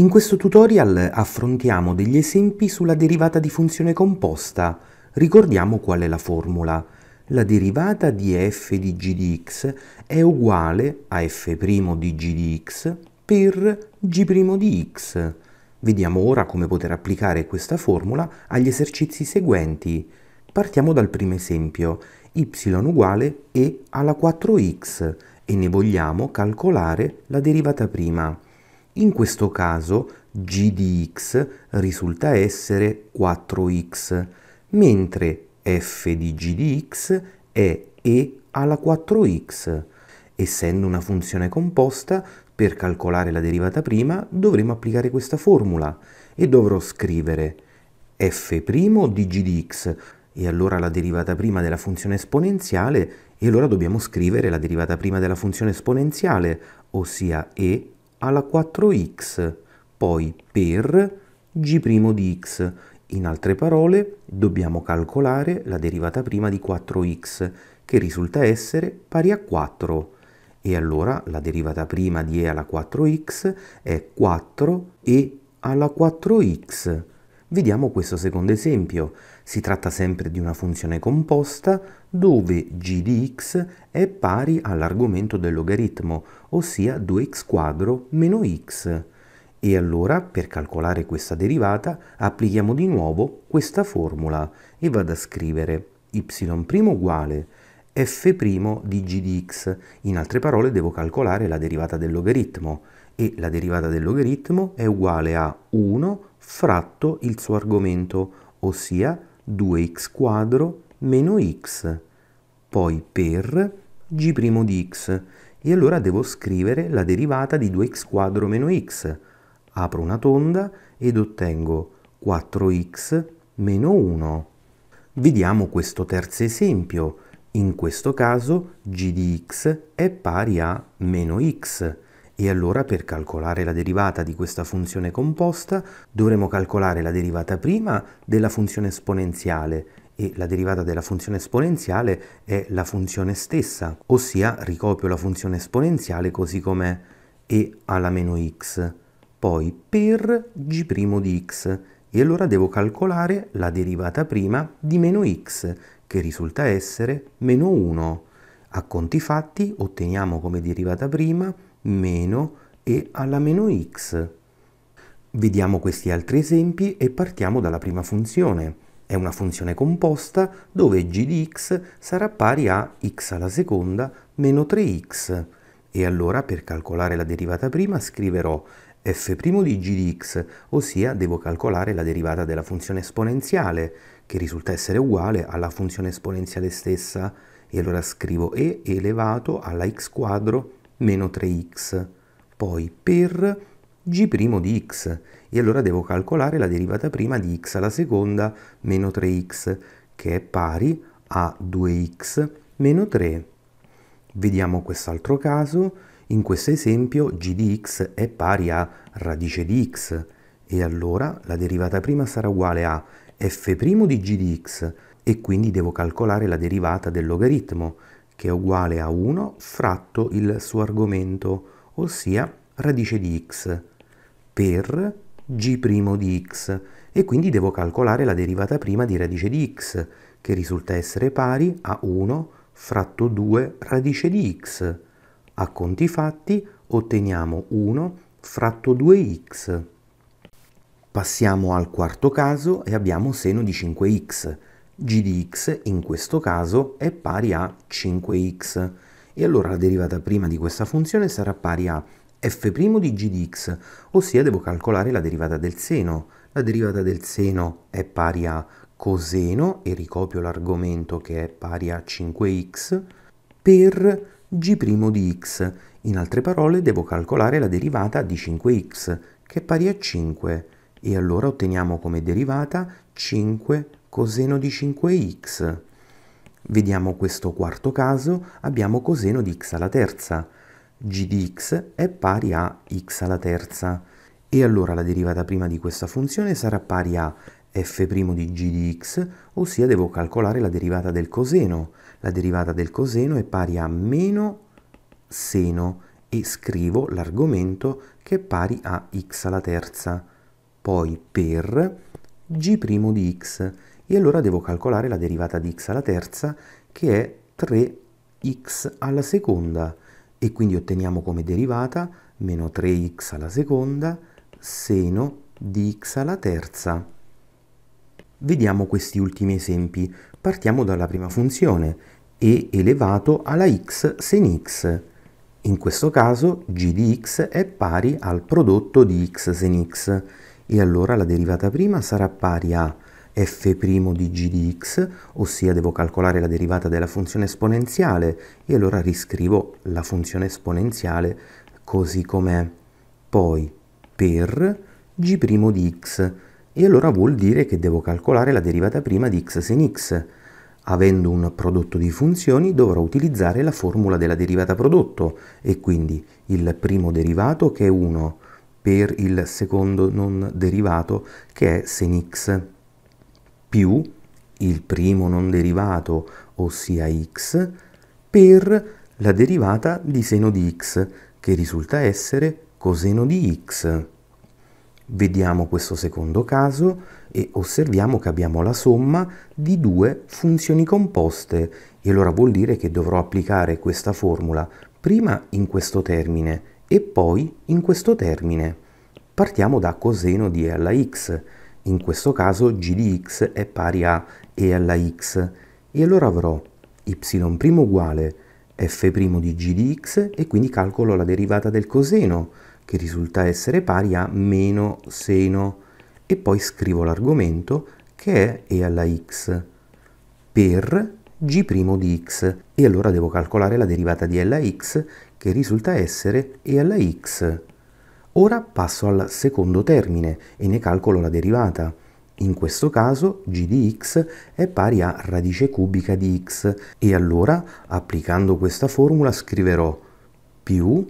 In questo tutorial affrontiamo degli esempi sulla derivata di funzione composta. Ricordiamo qual è la formula. La derivata di f di g di x è uguale a f' di g di x per g' di x. Vediamo ora come poter applicare questa formula agli esercizi seguenti. Partiamo dal primo esempio, y uguale e alla 4x e ne vogliamo calcolare la derivata prima. In questo caso g di x risulta essere 4x, mentre f di g di x è e alla 4x. Essendo una funzione composta, per calcolare la derivata prima dovremo applicare questa formula e dovrò scrivere f' di g di x e allora la derivata prima della funzione esponenziale e allora dobbiamo scrivere la derivata prima della funzione esponenziale, ossia e alla 4x, poi per g' di x. In altre parole, dobbiamo calcolare la derivata prima di 4x, che risulta essere pari a 4. E allora la derivata prima di e alla 4x è 4e alla 4x. Vediamo questo secondo esempio. Si tratta sempre di una funzione composta dove g di x è pari all'argomento del logaritmo, ossia 2 x quadro meno x. E allora, per calcolare questa derivata, applichiamo di nuovo questa formula e vado a scrivere y' uguale f' di g di x. In altre parole devo calcolare la derivata del logaritmo e la derivata del logaritmo è uguale a 1 fratto il suo argomento, ossia 2x quadro meno x, poi per g' di x e allora devo scrivere la derivata di 2x quadro meno x. Apro una tonda ed ottengo 4x meno 1. Vediamo questo terzo esempio. In questo caso g di x è pari a meno x. E allora per calcolare la derivata di questa funzione composta dovremo calcolare la derivata prima della funzione esponenziale e la derivata della funzione esponenziale è la funzione stessa, ossia ricopio la funzione esponenziale così com'è e alla meno x, poi per g' di x e allora devo calcolare la derivata prima di meno x che risulta essere meno 1. A conti fatti otteniamo come derivata prima meno e alla meno x. Vediamo questi altri esempi e partiamo dalla prima funzione. È una funzione composta dove g di x sarà pari a x alla seconda meno 3x. E allora per calcolare la derivata prima scriverò f' di g di x, ossia devo calcolare la derivata della funzione esponenziale, che risulta essere uguale alla funzione esponenziale stessa, e allora scrivo e elevato alla x quadro meno 3x, poi per g' di x e allora devo calcolare la derivata prima di x alla seconda meno 3x che è pari a 2x meno 3. Vediamo quest'altro caso, in questo esempio g di x è pari a radice di x e allora la derivata prima sarà uguale a f' di g di x e quindi devo calcolare la derivata del logaritmo che è uguale a 1 fratto il suo argomento, ossia radice di x, per g' di x e quindi devo calcolare la derivata prima di radice di x che risulta essere pari a 1 fratto 2 radice di x. A conti fatti otteniamo 1 fratto 2x. Passiamo al quarto caso e abbiamo seno di 5x g di x in questo caso è pari a 5x e allora la derivata prima di questa funzione sarà pari a f' di g di x, ossia devo calcolare la derivata del seno. La derivata del seno è pari a coseno e ricopio l'argomento che è pari a 5x per g' di x. In altre parole devo calcolare la derivata di 5x che è pari a 5 e allora otteniamo come derivata 5 coseno di 5x. Vediamo questo quarto caso, abbiamo coseno di x alla terza. g di x è pari a x alla terza. E allora la derivata prima di questa funzione sarà pari a f' di g di x, ossia devo calcolare la derivata del coseno. La derivata del coseno è pari a meno seno e scrivo l'argomento che è pari a x alla terza. Poi per g' di x e allora devo calcolare la derivata di x alla terza che è 3x alla seconda e quindi otteniamo come derivata meno 3x alla seconda seno di x alla terza. Vediamo questi ultimi esempi. Partiamo dalla prima funzione e elevato alla x sen x. In questo caso g di x è pari al prodotto di x sen x e allora la derivata prima sarà pari a f' di g di x, ossia devo calcolare la derivata della funzione esponenziale e allora riscrivo la funzione esponenziale così com'è. Poi per g' di x e allora vuol dire che devo calcolare la derivata prima di x sin x. Avendo un prodotto di funzioni dovrò utilizzare la formula della derivata prodotto e quindi il primo derivato che è 1 per il secondo non derivato che è sin x più il primo non derivato, ossia x, per la derivata di seno di x, che risulta essere coseno di x. Vediamo questo secondo caso e osserviamo che abbiamo la somma di due funzioni composte e allora vuol dire che dovrò applicare questa formula prima in questo termine e poi in questo termine. Partiamo da coseno di e alla x in questo caso g di x è pari a e alla x e allora avrò y' uguale f' di g di x e quindi calcolo la derivata del coseno che risulta essere pari a meno seno e poi scrivo l'argomento che è e alla x per g' di x e allora devo calcolare la derivata di e alla x che risulta essere e alla x Ora passo al secondo termine e ne calcolo la derivata. In questo caso g di x è pari a radice cubica di x e allora applicando questa formula scriverò più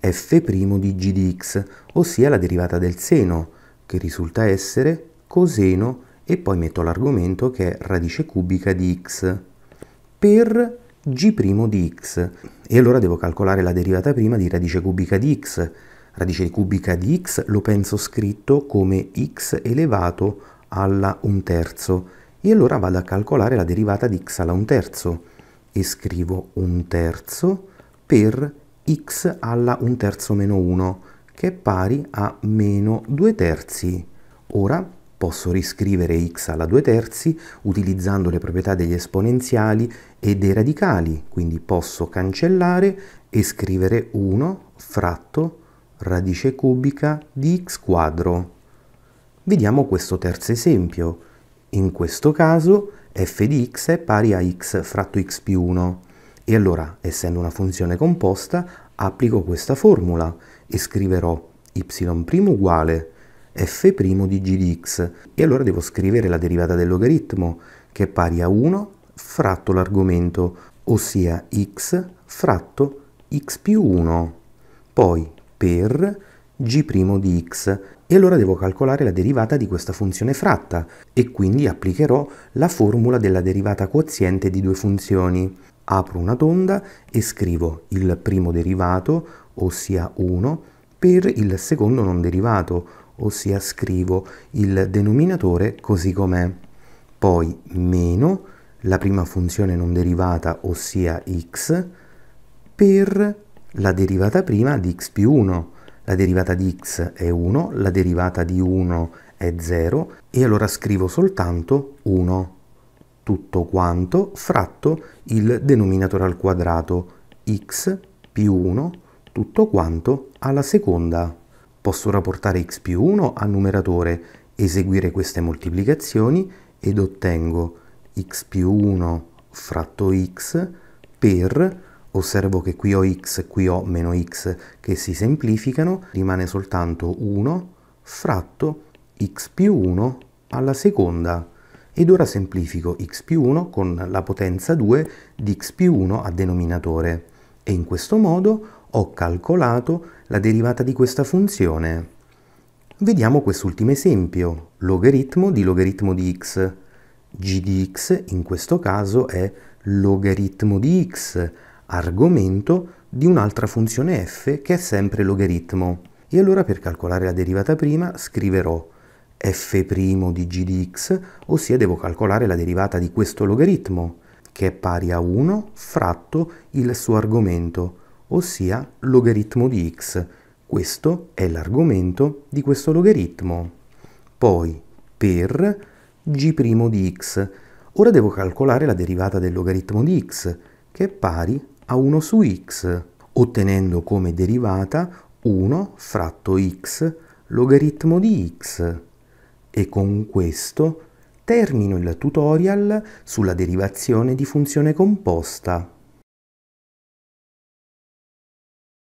f' di g di x, ossia la derivata del seno, che risulta essere coseno e poi metto l'argomento che è radice cubica di x per g' di x. E allora devo calcolare la derivata prima di radice cubica di x, radice cubica di x lo penso scritto come x elevato alla 1 terzo e allora vado a calcolare la derivata di x alla 1 terzo e scrivo 1 terzo per x alla 1 terzo meno 1 che è pari a meno 2 terzi. Ora posso riscrivere x alla 2 terzi utilizzando le proprietà degli esponenziali e dei radicali, quindi posso cancellare e scrivere 1 fratto 2 radice cubica di x quadro. Vediamo questo terzo esempio. In questo caso f di x è pari a x fratto x più 1. E allora, essendo una funzione composta, applico questa formula e scriverò y' uguale f' di g di x. E allora devo scrivere la derivata del logaritmo, che è pari a 1 fratto l'argomento, ossia x fratto x più 1. Poi per g' di x e allora devo calcolare la derivata di questa funzione fratta e quindi applicherò la formula della derivata quoziente di due funzioni. Apro una tonda e scrivo il primo derivato, ossia 1, per il secondo non derivato, ossia scrivo il denominatore così com'è. Poi meno la prima funzione non derivata, ossia x, per la derivata prima di x più 1, la derivata di x è 1, la derivata di 1 è 0 e allora scrivo soltanto 1 tutto quanto fratto il denominatore al quadrato x più 1 tutto quanto alla seconda. Posso rapportare x più 1 al numeratore, eseguire queste moltiplicazioni ed ottengo x più 1 fratto x per osservo che qui ho x e qui ho meno x che si semplificano, rimane soltanto 1 fratto x più 1 alla seconda. Ed ora semplifico x più 1 con la potenza 2 di x più 1 a denominatore. E in questo modo ho calcolato la derivata di questa funzione. Vediamo quest'ultimo esempio, logaritmo di logaritmo di x. g di x in questo caso è logaritmo di x argomento di un'altra funzione f che è sempre logaritmo. E allora per calcolare la derivata prima scriverò f' di g di x, ossia devo calcolare la derivata di questo logaritmo, che è pari a 1 fratto il suo argomento, ossia logaritmo di x. Questo è l'argomento di questo logaritmo. Poi per g' di x. Ora devo calcolare la derivata del logaritmo di x, che è pari a 1 su x, ottenendo come derivata 1 fratto x logaritmo di x. E con questo termino il tutorial sulla derivazione di funzione composta.